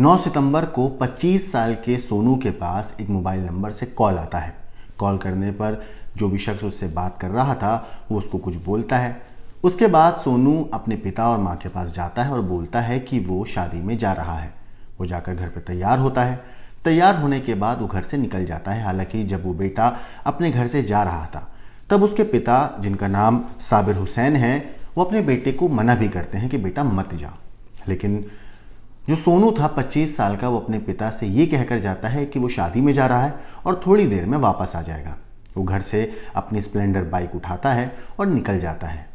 9 सितंबर को 25 साल के सोनू के पास एक मोबाइल नंबर से कॉल आता है कॉल करने पर जो भी शख्स उससे बात कर रहा था वो उसको कुछ बोलता है उसके बाद सोनू अपने पिता और माँ के पास जाता है और बोलता है कि वो शादी में जा रहा है वो जाकर घर पर तैयार होता है तैयार होने के बाद वो घर से निकल जाता है हालांकि जब वो बेटा अपने घर से जा रहा था तब उसके पिता जिनका नाम साबिर हुसैन है वो अपने बेटे को मना भी करते हैं कि बेटा मत जा लेकिन जो सोनू था 25 साल का वो अपने पिता से ये कहकर जाता है कि वो शादी में जा रहा है और थोड़ी देर में वापस आ जाएगा वो घर से अपनी स्प्लेंडर बाइक उठाता है और निकल जाता है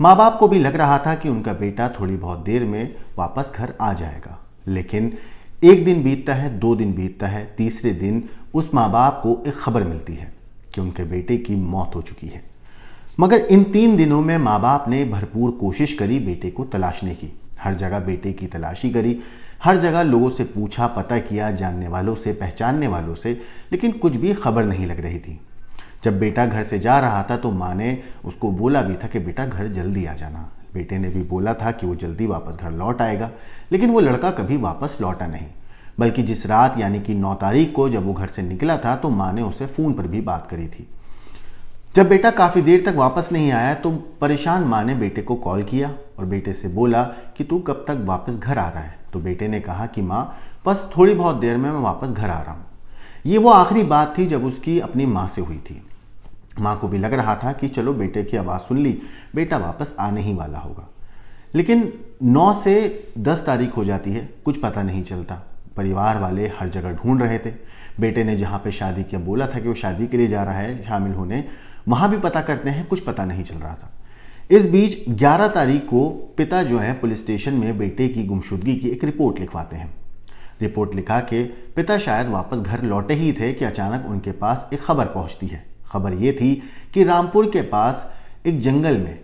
माँ बाप को भी लग रहा था कि उनका बेटा थोड़ी बहुत देर में वापस घर आ जाएगा लेकिन एक दिन बीतता है दो दिन बीतता है तीसरे दिन उस माँ बाप को एक खबर मिलती है कि उनके बेटे की मौत हो चुकी है मगर इन तीन दिनों में माँ बाप ने भरपूर कोशिश करी बेटे को तलाशने की हर जगह बेटे की तलाशी करी हर जगह लोगों से पूछा पता किया जानने वालों से पहचानने वालों से लेकिन कुछ भी खबर नहीं लग रही थी जब बेटा घर से जा रहा था तो माँ ने उसको बोला भी था कि बेटा घर जल्दी आ जाना बेटे ने भी बोला था कि वो जल्दी वापस घर लौट आएगा लेकिन वो लड़का कभी वापस लौटा नहीं बल्कि जिस रात यानी कि नौ तारीख को जब वो घर से निकला था तो माँ ने उसे फ़ोन पर भी बात करी थी जब बेटा काफ़ी देर तक वापस नहीं आया तो परेशान माँ ने बेटे को कॉल किया और बेटे से बोला कि तू कब तक वापस घर आ रहा है तो बेटे ने कहा कि माँ बस थोड़ी बहुत देर में मैं वापस घर आ रहा हूँ ये वो आखिरी बात थी जब उसकी अपनी माँ से हुई थी माँ को भी लग रहा था कि चलो बेटे की आवाज़ सुन ली बेटा वापस आने ही वाला होगा लेकिन 9 से 10 तारीख हो जाती है कुछ पता नहीं चलता परिवार वाले हर जगह ढूंढ रहे थे बेटे ने जहाँ पे शादी किया बोला था कि वो शादी के लिए जा रहा है शामिल होने वहाँ भी पता करते हैं कुछ पता नहीं चल रहा था इस बीच 11 तारीख को पिता जो है पुलिस स्टेशन में बेटे की गुमशुदगी की एक रिपोर्ट लिखवाते हैं रिपोर्ट लिखा के पिता शायद वापस घर लौटे ही थे कि अचानक उनके पास एक खबर पहुंचती है खबर ये थी कि रामपुर के पास एक जंगल में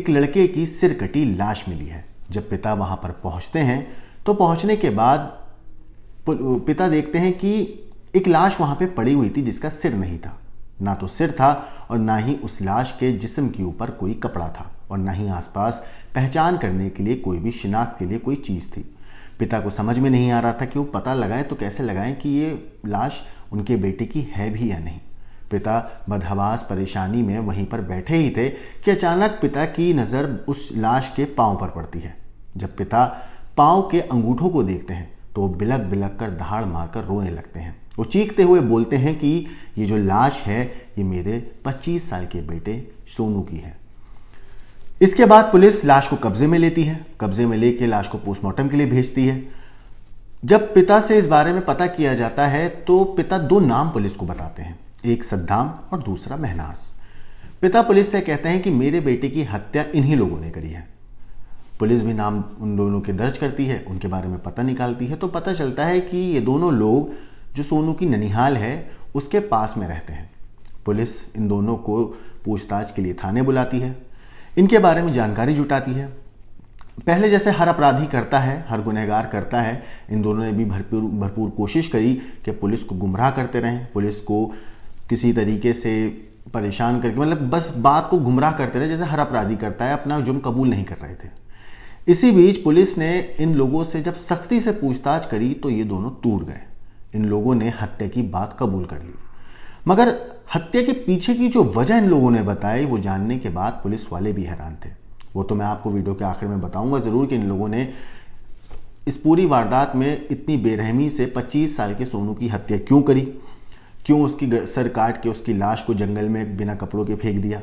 एक लड़के की सिर कटी लाश मिली है जब पिता वहां पर पहुंचते हैं तो पहुंचने के बाद पिता देखते हैं कि एक लाश वहां पे पड़ी हुई थी जिसका सिर नहीं था ना तो सिर था और ना ही उस लाश के जिस्म के ऊपर कोई कपड़ा था और ना ही आसपास पहचान करने के लिए कोई भी शिनाख्त के लिए कोई चीज़ थी पिता को समझ में नहीं आ रहा था कि वो पता लगाएं तो कैसे लगाएं कि ये लाश उनके बेटे की है भी या नहीं पिता बदहवास परेशानी में वहीं पर बैठे ही थे कि अचानक पिता की नज़र उस लाश के पाँव पर पड़ती है जब पिता पाँव के अंगूठों को देखते हैं तो वो बिलक बिलक कर दहाड़ मारकर रोने लगते हैं वो चीखते हुए बोलते हैं कि ये जो लाश है ये मेरे 25 साल के बेटे सोनू की है इसके बाद पुलिस लाश को कब्जे में लेती है कब्जे में लेके लाश को पोस्टमार्टम के लिए भेजती है जब पिता से इस बारे में पता किया जाता है तो पिता दो नाम पुलिस को बताते हैं एक सद्दाम और दूसरा महनास पिता पुलिस से कहते हैं कि मेरे बेटे की हत्या इन्हीं लोगों ने करी है पुलिस भी नाम उन दोनों के दर्ज करती है उनके बारे में पता निकालती है तो पता चलता है कि ये दोनों लोग जो सोनू की ननिहाल है उसके पास में रहते हैं पुलिस इन दोनों को पूछताछ के लिए थाने बुलाती है इनके बारे में जानकारी जुटाती है पहले जैसे हर अपराधी करता है हर गुनहगार करता है इन दोनों ने भी भरपूर भरपूर कोशिश करी कि पुलिस को गुमराह करते रहें पुलिस को किसी तरीके से परेशान करके मतलब बस बात को गुमराह करते रहे जैसे हर अपराधी करता है अपना जुर्म कबूल नहीं कर रहे थे इसी बीच पुलिस ने इन लोगों से जब सख्ती से पूछताछ करी तो ये दोनों टूट गए इन लोगों ने हत्या की बात कबूल कर ली मगर हत्या के पीछे की जो वजह इन लोगों ने बताई वो जानने के बाद पुलिस वाले भी हैरान थे वो तो मैं आपको वीडियो के आखिर में बताऊंगा ज़रूर कि इन लोगों ने इस पूरी वारदात में इतनी बेरहमी से 25 साल के सोनू की हत्या क्यों करी क्यों उसकी सर काट के उसकी लाश को जंगल में बिना कपड़ों के फेंक दिया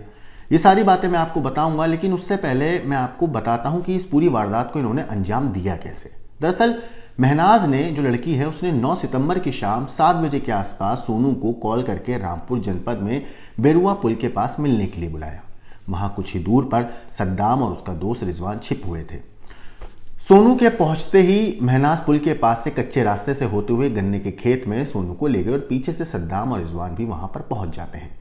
ये सारी बातें मैं आपको बताऊंगा लेकिन उससे पहले मैं आपको बताता हूं कि इस पूरी वारदात को इन्होंने अंजाम दिया कैसे दरअसल महनाज ने जो लड़की है उसने 9 सितंबर की शाम सात बजे के आसपास सोनू को कॉल करके रामपुर जनपद में बेरुआ पुल के पास मिलने के लिए बुलाया वहां कुछ ही दूर पर सद्दाम और उसका दोस्त रिजवान छिप हुए थे सोनू के पहुंचते ही महनाज पुल के पास से कच्चे रास्ते से होते हुए गन्ने के खेत में सोनू को ले गए और पीछे से सद्दाम और रिजवान भी वहां पर पहुंच जाते हैं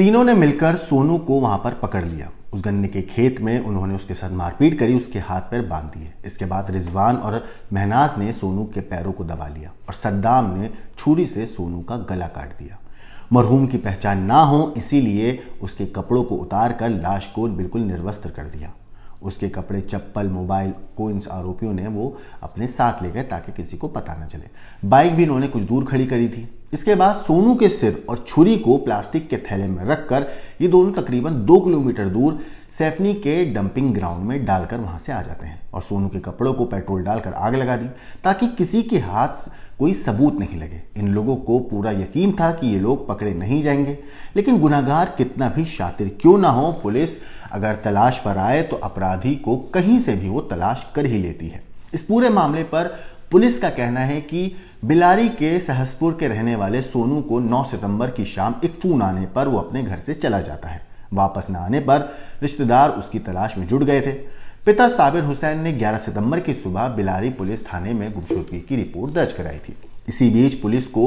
तीनों ने मिलकर सोनू को वहां पर पकड़ लिया उस गन्ने के खेत में उन्होंने उसके साथ मारपीट करी उसके हाथ पैर बांध दिए इसके बाद रिजवान और महनाज ने सोनू के पैरों को दबा लिया और सद्दाम ने छुरी से सोनू का गला काट दिया मरहूम की पहचान ना हो इसीलिए उसके कपड़ों को उतार कर लाश को बिल्कुल निर्वस्त्र कर दिया उसके कपड़े चप्पल मोबाइल को इन आरोपियों ने वो अपने साथ ले गए ताकि किसी को पता न चले बाइक भी इन्होंने कुछ दूर खड़ी करी थी इसके बाद सोनू के सिर और छुरी को प्लास्टिक के थैले में रखकर ये दोनों तकरीबन दो किलोमीटर दूर सैफनी के डंपिंग ग्राउंड में डालकर वहां से आ जाते हैं और सोनू के कपड़ों को पेट्रोल डालकर आग लगा दी ताकि किसी के हाथ कोई सबूत नहीं लगे इन लोगों को पूरा यकीन था कि ये लोग पकड़े नहीं जाएंगे लेकिन गुनागार कितना भी शातिर क्यों ना हो पुलिस अगर तलाश पर आए तो अपराधी को कहीं से भी वो तलाश कर ही लेती है इस पूरे मामले पर पुलिस का कहना है कि बिलारी के सहसपुर के रहने वाले सोनू को 9 सितंबर की शाम एक फ़ोन आने पर वो अपने घर से चला जाता है वापस न आने पर रिश्तेदार उसकी तलाश में जुट गए थे पिता साबिर हुसैन ने 11 सितंबर की सुबह बिलारी पुलिस थाने में गुमशुदगी की रिपोर्ट दर्ज कराई थी इसी बीच पुलिस को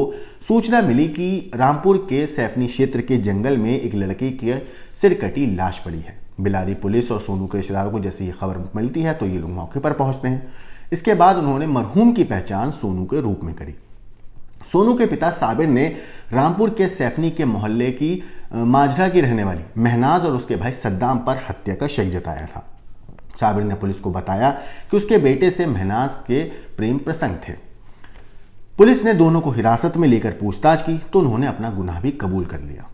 सूचना मिली कि रामपुर के सैफनी क्षेत्र के जंगल में एक लड़की के सिरकटी लाश पड़ी है बिलारी पुलिस और सोनू के रिश्तेदारों को जैसे ये खबर मिलती है तो ये लोग मौके पर पहुंचते हैं इसके बाद उन्होंने मरहूम की पहचान सोनू के रूप में करी सोनू के पिता साबिर ने रामपुर के सैफनी के मोहल्ले की माजरा की रहने वाली महनाज और उसके भाई सद्दाम पर हत्या का शक जताया था साबिर ने पुलिस को बताया कि उसके बेटे से महनाज के प्रेम प्रसंग थे पुलिस ने दोनों को हिरासत में लेकर पूछताछ की तो उन्होंने अपना गुनाह भी कबूल कर लिया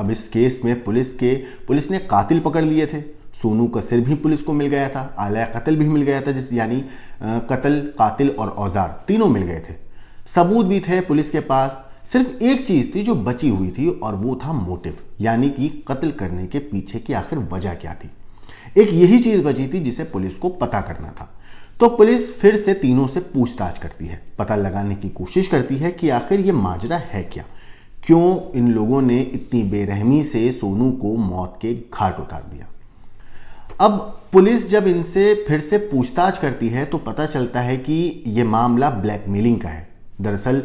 अब इस केस में पुलिस के पुलिस ने कातिल पकड़ लिए थे सोनू का सिर भी पुलिस को मिल गया था आलिया कत्ल भी मिल गया था जिस यानी कत्ल कातिल और औजार तीनों मिल गए थे सबूत भी थे पुलिस के पास सिर्फ एक चीज थी जो बची हुई थी और वो था मोटिव यानी कि कत्ल करने के पीछे की आखिर वजह क्या थी एक यही चीज बची थी जिसे पुलिस को पता करना था तो पुलिस फिर से तीनों से पूछताछ करती है पता लगाने की कोशिश करती है कि आखिर ये माजरा है क्या क्यों इन लोगों ने इतनी बेरहमी से सोनू को मौत के घाट उतार दिया अब पुलिस जब इनसे फिर से पूछताछ करती है तो पता चलता है कि यह मामला ब्लैकमेलिंग का है दरअसल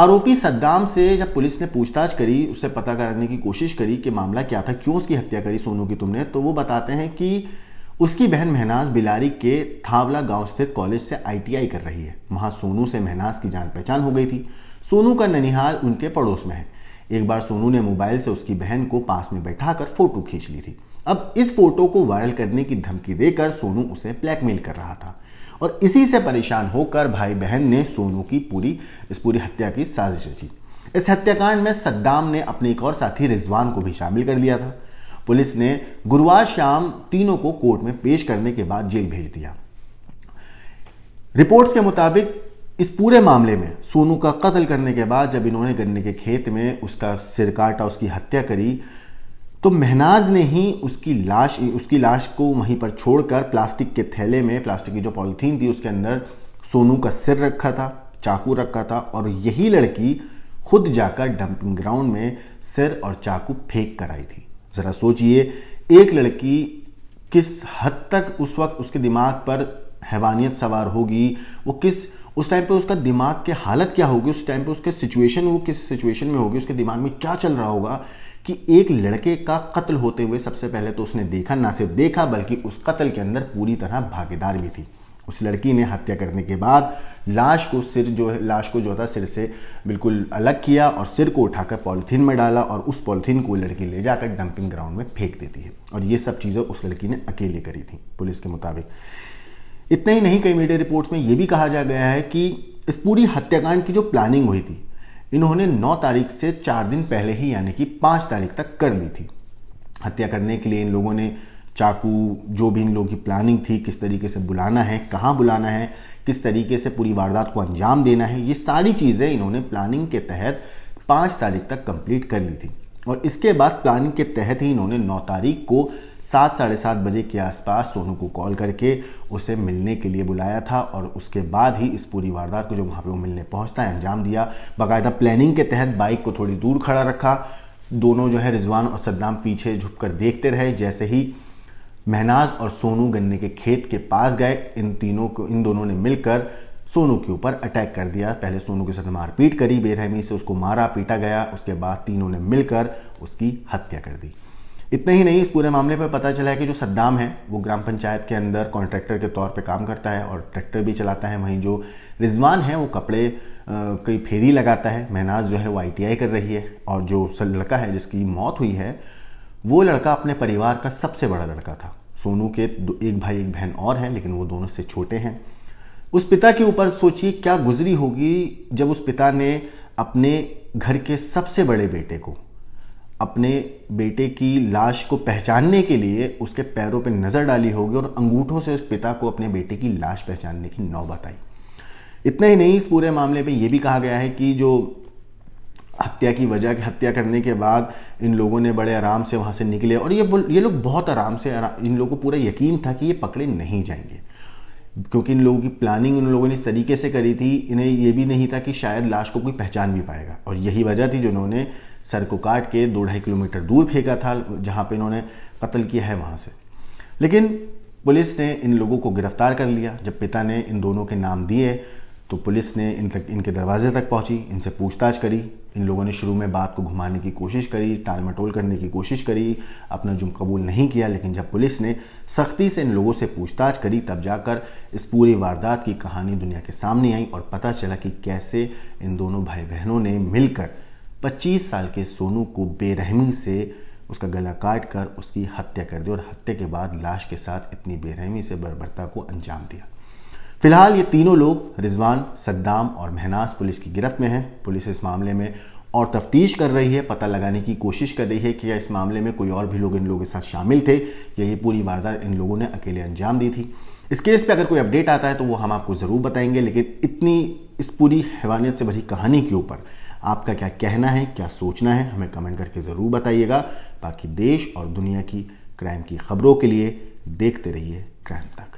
आरोपी सद्दाम से जब पुलिस ने पूछताछ करी उससे पता करने की कोशिश करी कि मामला क्या था क्यों उसकी हत्या करी सोनू की तुमने तो वो बताते हैं कि उसकी बहन महनाज बिलारी के थावला गांव स्थित कॉलेज से आईटीआई कर रही है वहां सोनू से महनाज की जान पहचान हो गई थी सोनू का ननिहाल उनके पड़ोस में है एक बार सोनू ने मोबाइल से उसकी बहन को पास में बैठा फोटो खींच ली थी अब इस फोटो को वायरल करने की धमकी देकर सोनू उसे ब्लैकमेल कर रहा था और इसी से परेशान होकर भाई बहन ने सोनू की पूरी इस पूरी हत्या की साजिश रची इस हत्याकांड में सद्दाम ने अपने एक और साथी रिजवान को भी शामिल कर लिया था पुलिस ने गुरुवार शाम तीनों को कोर्ट में पेश करने के बाद जेल भेज दिया रिपोर्ट्स के मुताबिक इस पूरे मामले में सोनू का कत्ल करने के बाद जब इन्होंने गन्ने के खेत में उसका सिर काटा उसकी हत्या करी तो महनाज ने ही उसकी लाश उसकी लाश को वहीं पर छोड़कर प्लास्टिक के थैले में प्लास्टिक की जो पॉलीथीन थी उसके अंदर सोनू का सिर रखा था चाकू रखा था और यही लड़की खुद जाकर डंपिंग ग्राउंड में सिर और चाकू फेंक कर आई थी ज़रा सोचिए एक लड़की किस हद तक उस वक्त उसके दिमाग पर हैवानियत सवार होगी वो किस उस टाइम पे उसका दिमाग की हालत क्या होगी उस टाइम पे उसके सिचुएशन वो किस सिचुएशन में होगी उसके दिमाग में क्या चल रहा होगा कि एक लड़के का कत्ल होते हुए सबसे पहले तो उसने देखा ना सिर्फ देखा बल्कि उस कत्ल के अंदर पूरी तरह भागीदार भी थी उस लड़की ने हत्या करने के बाद लाश को सिर जो है लाश को जो था सिर से बिल्कुल अलग किया और सिर को उठाकर पॉलीथीन में डाला और उस पॉलीथीन को लड़की ले जाकर डंपिंग ग्राउंड में फेंक देती है और ये सब चीज़ें उस लड़की ने अकेले करी थी पुलिस के मुताबिक इतना ही नहीं कई मीडिया रिपोर्ट्स में ये भी कहा जा गया है कि इस पूरी हत्याकांड की जो प्लानिंग हुई थी इन्होंने 9 तारीख से चार दिन पहले ही यानी कि 5 तारीख तक कर ली थी हत्या करने के लिए इन लोगों ने चाकू जो भी इन लोगों की प्लानिंग थी किस तरीके से बुलाना है कहाँ बुलाना है किस तरीके से पूरी वारदात को अंजाम देना है ये सारी चीज़ें इन्होंने प्लानिंग के तहत पाँच तारीख तक कंप्लीट कर ली थी और इसके बाद प्लानिंग के तहत ही इन्होंने नौ तारीख को सात साढ़े सात बजे के आसपास सोनू को कॉल करके उसे मिलने के लिए बुलाया था और उसके बाद ही इस पूरी वारदात को जो वहाँ पे वो मिलने पहुँचता है अंजाम दिया बाकायदा प्लानिंग के तहत बाइक को थोड़ी दूर खड़ा रखा दोनों जो है रिजवान और सद्दाम पीछे झुक कर देखते रहे जैसे ही महनाज और सोनू गन्ने के खेत के पास गए इन तीनों को इन दोनों ने मिलकर सोनू के ऊपर अटैक कर दिया पहले सोनू के साथ मारपीट करी बेरहमी से उसको मारा पीटा गया उसके बाद तीनों ने मिलकर उसकी हत्या कर दी इतने ही नहीं इस पूरे मामले पर पता चला है कि जो सद्दाम है वो ग्राम पंचायत के अंदर कॉन्ट्रैक्टर के तौर पे काम करता है और ट्रैक्टर भी चलाता है वहीं जो रिजवान है वो कपड़े कई फेरी लगाता है महनाज जो है वो आईटीआई कर रही है और जो लड़का है जिसकी मौत हुई है वो लड़का अपने परिवार का सबसे बड़ा लड़का था सोनू के एक भाई एक बहन और हैं लेकिन वो दोनों से छोटे हैं उस पिता के ऊपर सोचिए क्या गुजरी होगी जब उस पिता ने अपने घर के सबसे बड़े बेटे को अपने बेटे की लाश को पहचानने के लिए उसके पैरों पर नज़र डाली होगी और अंगूठों से उस पिता को अपने बेटे की लाश पहचानने की नौबत आई इतना ही नहीं इस पूरे मामले पे यह भी कहा गया है कि जो हत्या की वजह की हत्या करने के बाद इन लोगों ने बड़े आराम से वहाँ से निकले और ये ये लोग बहुत आराम से इन लोगों को पूरा यकीन था कि ये पकड़े नहीं जाएंगे क्योंकि इन लोगों की प्लानिंग इन लोगों ने इस तरीके से करी थी इन्हें यह भी नहीं था कि शायद लाश को कोई पहचान भी पाएगा और यही वजह थी जिन्होंने सर को काट के दो ढाई किलोमीटर दूर फेंका था जहाँ पे इन्होंने कत्ल किया है वहाँ से लेकिन पुलिस ने इन लोगों को गिरफ्तार कर लिया जब पिता ने इन दोनों के नाम दिए तो पुलिस ने इन तक इनके दरवाजे तक पहुंची इनसे पूछताछ करी इन लोगों ने शुरू में बात को घुमाने की कोशिश करी टाल मटोल करने की कोशिश करी अपना जुम्म कबूल नहीं किया लेकिन जब पुलिस ने सख्ती से इन लोगों से पूछताछ करी तब जाकर इस पूरी वारदात की कहानी दुनिया के सामने आई और पता चला कि कैसे इन दोनों भाई बहनों ने मिलकर पच्चीस साल के सोनू को बेरहमी से उसका गला काट कर उसकी हत्या कर दी और हत्या के बाद लाश के साथ इतनी बेरहमी से बर्बरता को अंजाम दिया फिलहाल ये तीनों लोग रिजवान सद्दाम और महनास पुलिस की गिरफ्त में हैं पुलिस इस मामले में और तफ्तीश कर रही है पता लगाने की कोशिश कर रही है कि इस मामले में कोई और भी लोग इन लोगों के साथ शामिल थे या ये पूरी वारदात इन लोगों ने अकेले अंजाम दी थी इस केस पे अगर कोई अपडेट आता है तो वो हम आपको ज़रूर बताएंगे लेकिन इतनी इस पूरी हैवानियत से भरी कहानी के ऊपर आपका क्या कहना है क्या सोचना है हमें कमेंट करके ज़रूर बताइएगा बाकी देश और दुनिया की क्राइम की खबरों के लिए देखते रहिए क्राइम तक